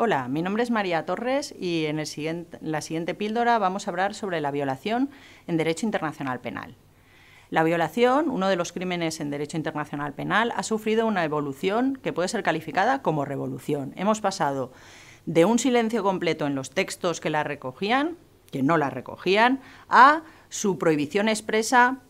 Hola, mi nombre es María Torres y en la siguiente píldora vamos a hablar sobre la violación en Derecho Internacional Penal. La violación, uno de los crímenes en Derecho Internacional Penal, ha sufrido una evolución que puede ser calificada como revolución. Hemos pasado de un silencio completo en los textos que la recogían, que no la recogían, a su prohibición expresa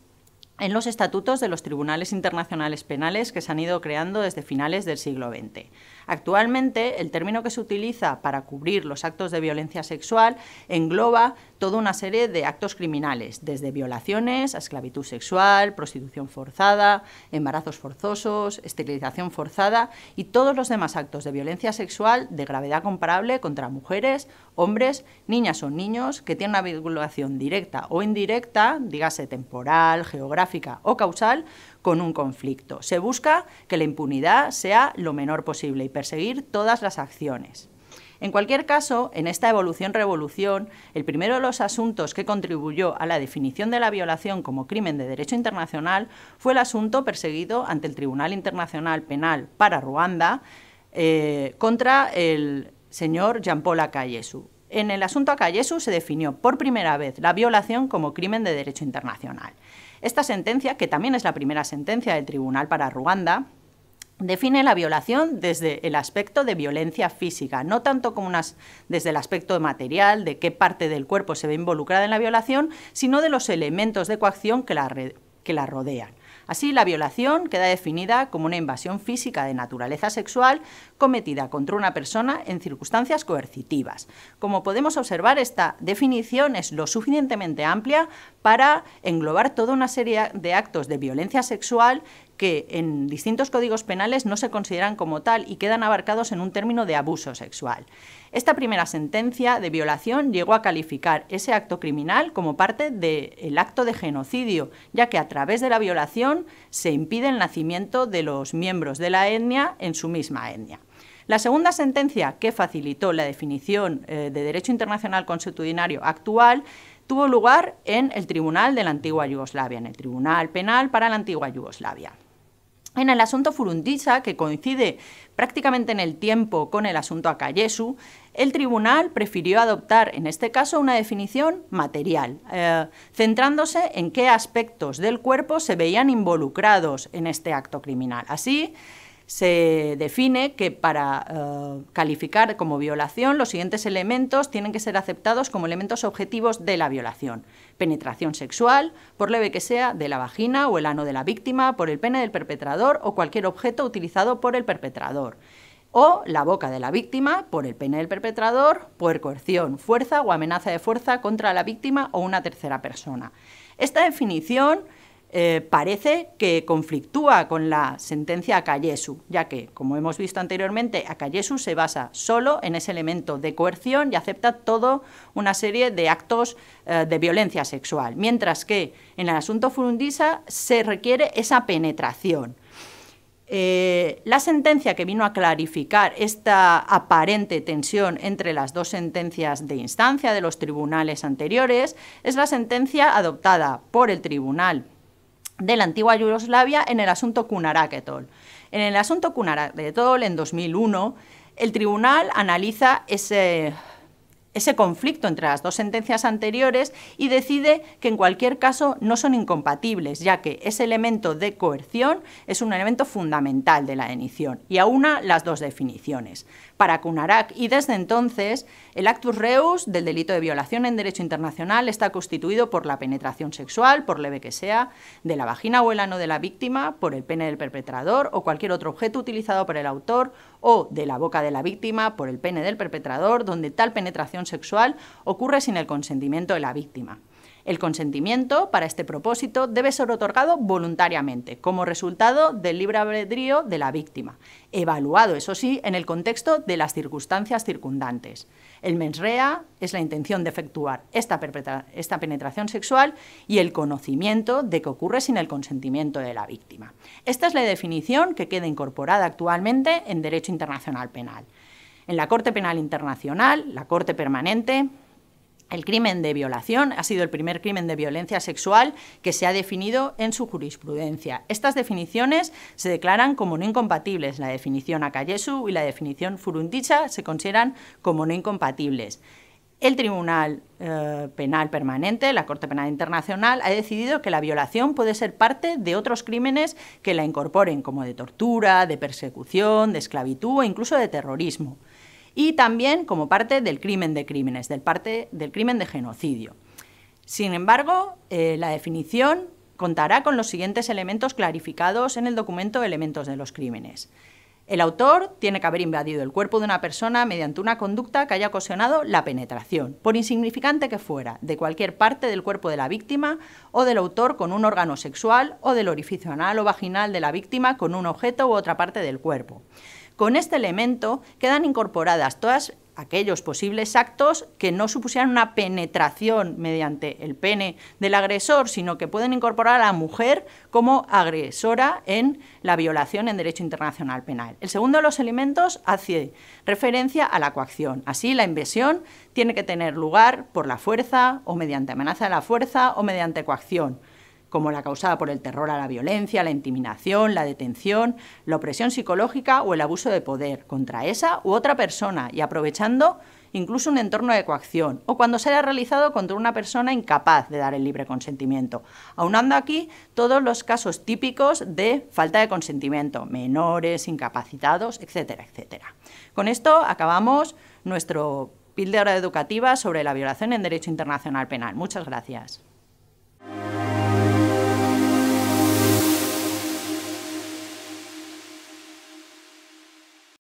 en los estatutos de los tribunales internacionales penales que se han ido creando desde finales del siglo XX. Actualmente, el término que se utiliza para cubrir los actos de violencia sexual engloba toda una serie de actos criminales, desde violaciones a esclavitud sexual, prostitución forzada, embarazos forzosos, esterilización forzada y todos los demás actos de violencia sexual de gravedad comparable contra mujeres, hombres, niñas o niños que tienen una vinculación directa o indirecta, dígase temporal, geográfica o causal, con un conflicto. Se busca que la impunidad sea lo menor posible y perseguir todas las acciones. En cualquier caso, en esta evolución-revolución, el primero de los asuntos que contribuyó a la definición de la violación como crimen de derecho internacional fue el asunto perseguido ante el Tribunal Internacional Penal para Ruanda eh, contra el señor Jean-Paul Akayesu. En el asunto Akayesu se definió por primera vez la violación como crimen de derecho internacional. Esta sentencia, que también es la primera sentencia del Tribunal para Ruanda, define la violación desde el aspecto de violencia física, no tanto como desde el aspecto material, de qué parte del cuerpo se ve involucrada en la violación, sino de los elementos de coacción que la, que la rodean. Así, la violación queda definida como una invasión física de naturaleza sexual cometida contra una persona en circunstancias coercitivas. Como podemos observar, esta definición es lo suficientemente amplia para englobar toda una serie de actos de violencia sexual que en distintos códigos penales no se consideran como tal y quedan abarcados en un término de abuso sexual. Esta primera sentencia de violación llegó a calificar ese acto criminal como parte del acto de genocidio, ya que a través de la violación se impide el nacimiento de los miembros de la etnia en su misma etnia. La segunda sentencia que facilitó la definición eh, de derecho internacional constitucional actual tuvo lugar en el Tribunal de la Antigua Yugoslavia, en el Tribunal Penal para la Antigua Yugoslavia. En el asunto Furundiza, que coincide prácticamente en el tiempo con el asunto Akayesu, el tribunal prefirió adoptar en este caso una definición material, eh, centrándose en qué aspectos del cuerpo se veían involucrados en este acto criminal. Así, se define que para eh, calificar como violación los siguientes elementos tienen que ser aceptados como elementos objetivos de la violación. Penetración sexual, por leve que sea, de la vagina o el ano de la víctima, por el pene del perpetrador o cualquier objeto utilizado por el perpetrador o la boca de la víctima por el pene del perpetrador, por coerción, fuerza o amenaza de fuerza contra la víctima o una tercera persona. Esta definición eh, parece que conflictúa con la sentencia Acayesu, ya que, como hemos visto anteriormente, a se basa solo en ese elemento de coerción y acepta toda una serie de actos eh, de violencia sexual, mientras que en el asunto Furundisa se requiere esa penetración. Eh, la sentencia que vino a clarificar esta aparente tensión entre las dos sentencias de instancia de los tribunales anteriores es la sentencia adoptada por el Tribunal de la antigua Yugoslavia en el asunto Kunaraketol. En el asunto Kunaraketol en 2001, el tribunal analiza ese ese conflicto entre las dos sentencias anteriores y decide que en cualquier caso no son incompatibles, ya que ese elemento de coerción es un elemento fundamental de la denición y aúna las dos definiciones. Para Cunarac y desde entonces, el actus reus del delito de violación en derecho internacional está constituido por la penetración sexual, por leve que sea, de la vagina o el ano de la víctima, por el pene del perpetrador o cualquier otro objeto utilizado por el autor o de la boca de la víctima por el pene del perpetrador, donde tal penetración sexual ocurre sin el consentimiento de la víctima. El consentimiento para este propósito debe ser otorgado voluntariamente, como resultado del libre albedrío de la víctima, evaluado, eso sí, en el contexto de las circunstancias circundantes. El mens rea es la intención de efectuar esta, esta penetración sexual y el conocimiento de que ocurre sin el consentimiento de la víctima. Esta es la definición que queda incorporada actualmente en Derecho Internacional Penal en la Corte Penal Internacional, la Corte Permanente, el crimen de violación ha sido el primer crimen de violencia sexual que se ha definido en su jurisprudencia. Estas definiciones se declaran como no incompatibles. La definición Akayesu y la definición Furundicha se consideran como no incompatibles. El Tribunal eh, Penal Permanente, la Corte Penal Internacional, ha decidido que la violación puede ser parte de otros crímenes que la incorporen, como de tortura, de persecución, de esclavitud o e incluso de terrorismo y también como parte del crimen de crímenes, del, parte del crimen de genocidio. Sin embargo, eh, la definición contará con los siguientes elementos clarificados en el documento Elementos de los Crímenes. El autor tiene que haber invadido el cuerpo de una persona mediante una conducta que haya ocasionado la penetración, por insignificante que fuera, de cualquier parte del cuerpo de la víctima o del autor con un órgano sexual o del orificio anal o vaginal de la víctima con un objeto u otra parte del cuerpo. Con este elemento quedan incorporadas todos aquellos posibles actos que no supusieran una penetración mediante el pene del agresor, sino que pueden incorporar a la mujer como agresora en la violación en derecho internacional penal. El segundo de los elementos hace referencia a la coacción. Así, la invasión tiene que tener lugar por la fuerza o mediante amenaza de la fuerza o mediante coacción como la causada por el terror a la violencia, la intimidación, la detención, la opresión psicológica o el abuso de poder contra esa u otra persona y aprovechando incluso un entorno de coacción, o cuando se haya realizado contra una persona incapaz de dar el libre consentimiento, aunando aquí todos los casos típicos de falta de consentimiento, menores, incapacitados, etcétera, etcétera. Con esto acabamos nuestro hora educativa sobre la violación en derecho internacional penal. Muchas gracias.